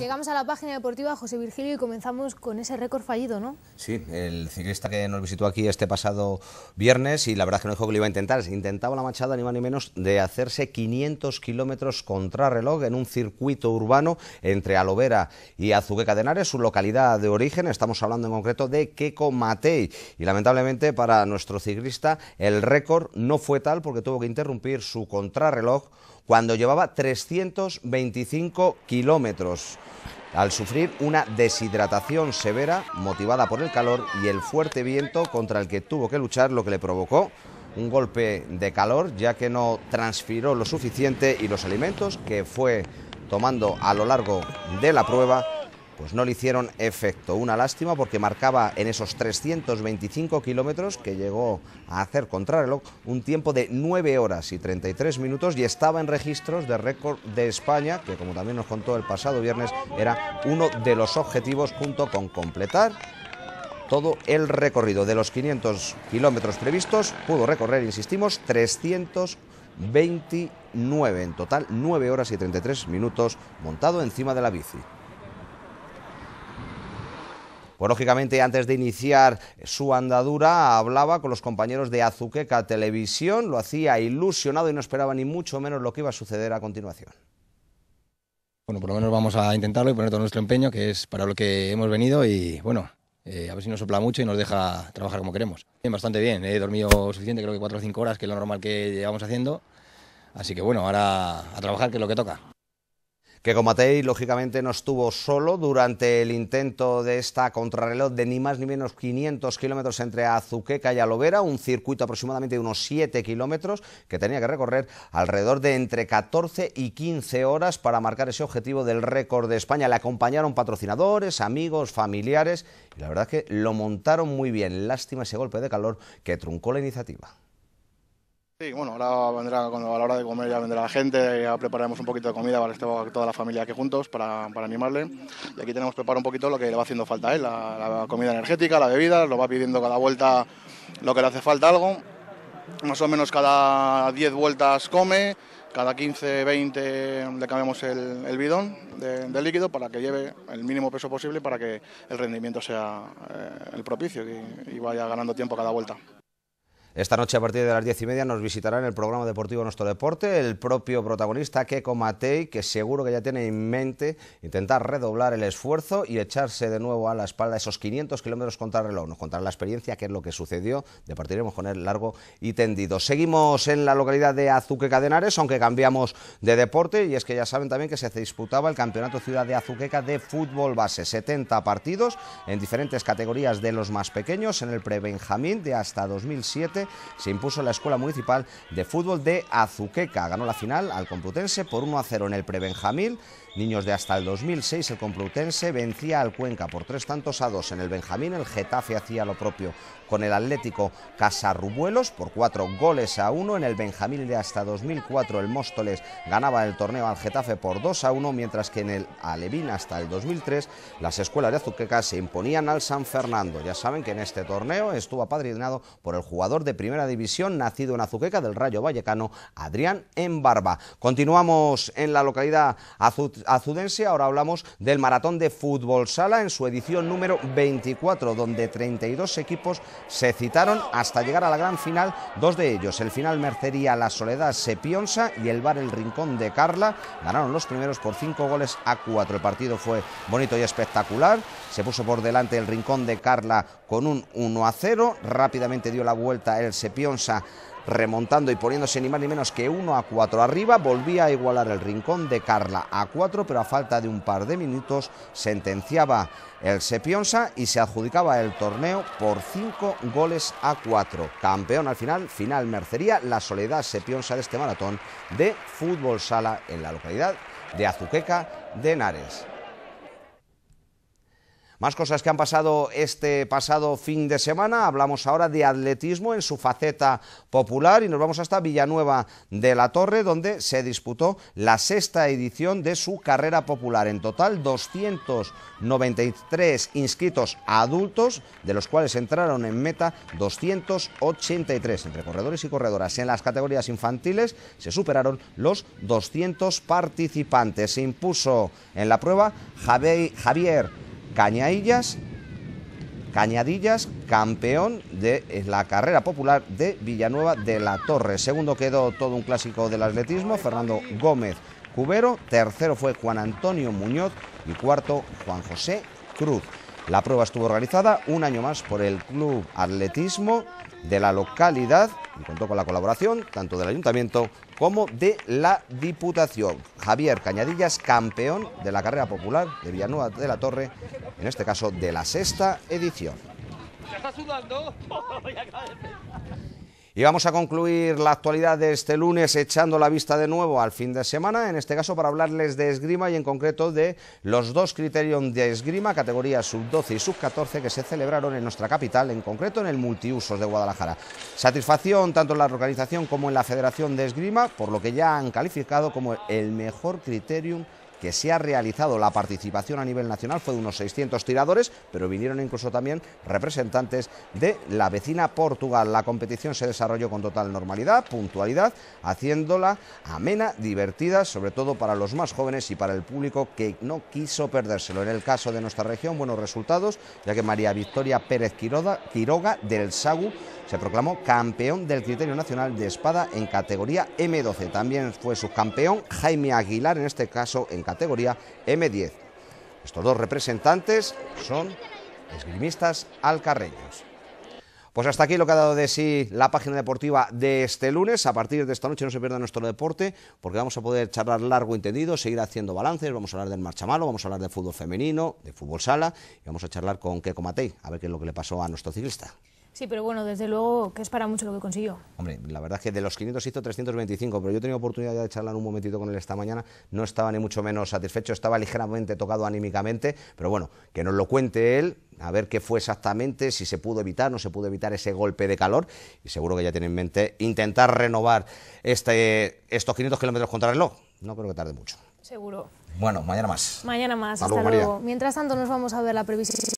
Llegamos a la página deportiva José Virgilio y comenzamos con ese récord fallido, ¿no? Sí, el ciclista que nos visitó aquí este pasado viernes y la verdad que no dijo que lo iba a intentar. Intentaba la machada, ni más ni menos, de hacerse 500 kilómetros contrarreloj en un circuito urbano entre Alovera y Azuqueca de Henares, su localidad de origen. Estamos hablando en concreto de Queco Matei. Y lamentablemente para nuestro ciclista el récord no fue tal porque tuvo que interrumpir su contrarreloj cuando llevaba 325 kilómetros al sufrir una deshidratación severa motivada por el calor y el fuerte viento contra el que tuvo que luchar, lo que le provocó un golpe de calor ya que no transfiró lo suficiente y los alimentos que fue tomando a lo largo de la prueba pues no le hicieron efecto. Una lástima porque marcaba en esos 325 kilómetros que llegó a hacer contrarreloj un tiempo de 9 horas y 33 minutos y estaba en registros de récord de España, que como también nos contó el pasado viernes, era uno de los objetivos junto con completar todo el recorrido de los 500 kilómetros previstos. Pudo recorrer, insistimos, 329 en total, 9 horas y 33 minutos montado encima de la bici. Pues lógicamente antes de iniciar su andadura hablaba con los compañeros de Azuqueca Televisión, lo hacía ilusionado y no esperaba ni mucho menos lo que iba a suceder a continuación. Bueno, por lo menos vamos a intentarlo y poner todo nuestro empeño, que es para lo que hemos venido y bueno, eh, a ver si nos sopla mucho y nos deja trabajar como queremos. Bien, bastante bien, he dormido suficiente, creo que 4 o 5 horas, que es lo normal que llevamos haciendo. Así que bueno, ahora a trabajar, que es lo que toca que lógicamente no estuvo solo durante el intento de esta contrarreloj de ni más ni menos 500 kilómetros entre Azuqueca y Alovera, un circuito aproximadamente de unos 7 kilómetros que tenía que recorrer alrededor de entre 14 y 15 horas para marcar ese objetivo del récord de España. Le acompañaron patrocinadores, amigos, familiares y la verdad es que lo montaron muy bien. Lástima ese golpe de calor que truncó la iniciativa. Sí, bueno, ahora vendrá, cuando a la hora de comer ya vendrá la gente, ya prepararemos un poquito de comida para este, toda la familia aquí juntos, para, animarle. Y aquí tenemos preparado un poquito lo que le va haciendo falta a él, la, comida energética, la bebida, lo va pidiendo cada vuelta lo que le hace falta algo. Más o menos cada 10 vueltas come, cada 15, 20 le cambiamos el, bidón de, líquido para que lleve el mínimo peso posible para que el rendimiento sea eh, el propicio y vaya ganando tiempo cada vuelta. Esta noche a partir de las diez y media nos visitará en el programa deportivo Nuestro Deporte el propio protagonista Keko Matei, que seguro que ya tiene en mente intentar redoblar el esfuerzo y echarse de nuevo a la espalda esos 500 kilómetros contra el reloj. Nos contará la experiencia, qué es lo que sucedió, departiremos con él largo y tendido. Seguimos en la localidad de Azuqueca de Henares... aunque cambiamos de deporte, y es que ya saben también que se disputaba el Campeonato Ciudad de Azuqueca de Fútbol Base, 70 partidos en diferentes categorías de los más pequeños, en el pre Benjamín de hasta 2007 se impuso la Escuela Municipal de Fútbol de Azuqueca. Ganó la final al Complutense por 1 a 0 en el Prebenjamil. Niños de hasta el 2006, el Complutense vencía al Cuenca por tres tantos a dos en el Benjamín. El Getafe hacía lo propio con el Atlético Casarrubuelos por cuatro goles a uno. En el Benjamín de hasta 2004, el Móstoles ganaba el torneo al Getafe por 2 a uno, mientras que en el Alevín hasta el 2003, las escuelas de Azuqueca se imponían al San Fernando. Ya saben que en este torneo estuvo apadrinado por el jugador de Primera División, nacido en Azuqueca del Rayo Vallecano, Adrián Embarba. Continuamos en la localidad azudense, ahora hablamos del Maratón de Fútbol Sala en su edición número 24, donde 32 equipos se citaron hasta llegar a la gran final, dos de ellos, el final Mercería La Soledad Sepionsa y el Bar El Rincón de Carla, ganaron los primeros por 5 goles a 4. El partido fue bonito y espectacular, se puso por delante el Rincón de Carla con un 1 a 0, rápidamente dio la vuelta el Sepionsa remontando y poniéndose ni más ni menos que 1 a 4 arriba, volvía a igualar el rincón de Carla a 4, pero a falta de un par de minutos sentenciaba el Sepionsa y se adjudicaba el torneo por 5 goles a 4. Campeón al final, final Mercería, la soledad Sepionsa de este maratón de fútbol sala en la localidad de Azuqueca de Henares. Más cosas que han pasado este pasado fin de semana. Hablamos ahora de atletismo en su faceta popular y nos vamos hasta Villanueva de la Torre, donde se disputó la sexta edición de su carrera popular. En total, 293 inscritos adultos, de los cuales entraron en meta 283 entre corredores y corredoras. En las categorías infantiles se superaron los 200 participantes. Se impuso en la prueba Javier Cañadillas, Cañadillas, campeón de la carrera popular de Villanueva de la Torre. Segundo quedó todo un clásico del atletismo, Fernando Gómez Cubero. Tercero fue Juan Antonio Muñoz y cuarto Juan José Cruz. La prueba estuvo organizada un año más por el Club Atletismo de la localidad y contó con la colaboración tanto del Ayuntamiento como de la Diputación. Javier Cañadillas, campeón de la carrera popular de Villanueva de la Torre, en este caso de la sexta edición. Y vamos a concluir la actualidad de este lunes echando la vista de nuevo al fin de semana, en este caso para hablarles de esgrima y en concreto de los dos criterios de esgrima, categoría sub-12 y sub-14, que se celebraron en nuestra capital, en concreto en el Multiusos de Guadalajara. Satisfacción tanto en la organización como en la Federación de Esgrima, por lo que ya han calificado como el mejor criterium que se ha realizado. La participación a nivel nacional fue de unos 600 tiradores, pero vinieron incluso también representantes de la vecina Portugal. La competición se desarrolló con total normalidad, puntualidad, haciéndola amena, divertida, sobre todo para los más jóvenes y para el público que no quiso perdérselo. En el caso de nuestra región, buenos resultados, ya que María Victoria Pérez Quiroga, del Sagu se proclamó campeón del criterio nacional de espada en categoría M12. También fue subcampeón Jaime Aguilar, en este caso en categoría M10. Estos dos representantes son esgrimistas alcarreños. Pues hasta aquí lo que ha dado de sí la página deportiva de este lunes. A partir de esta noche no se pierda nuestro deporte porque vamos a poder charlar largo y tendido, seguir haciendo balances, vamos a hablar del malo, vamos a hablar de fútbol femenino, de fútbol sala y vamos a charlar con Keko Matei a ver qué es lo que le pasó a nuestro ciclista. Sí, pero bueno, desde luego que es para mucho lo que consiguió. Hombre, la verdad es que de los 500 hizo 325, pero yo he tenido oportunidad de charlar un momentito con él esta mañana, no estaba ni mucho menos satisfecho, estaba ligeramente tocado anímicamente, pero bueno, que nos lo cuente él, a ver qué fue exactamente, si se pudo evitar, no se pudo evitar ese golpe de calor, y seguro que ya tiene en mente intentar renovar este, estos 500 kilómetros contra el reloj. No creo que tarde mucho. Seguro. Bueno, mañana más. Mañana más. Hasta, luego. Mientras tanto, nos vamos a ver la previsión.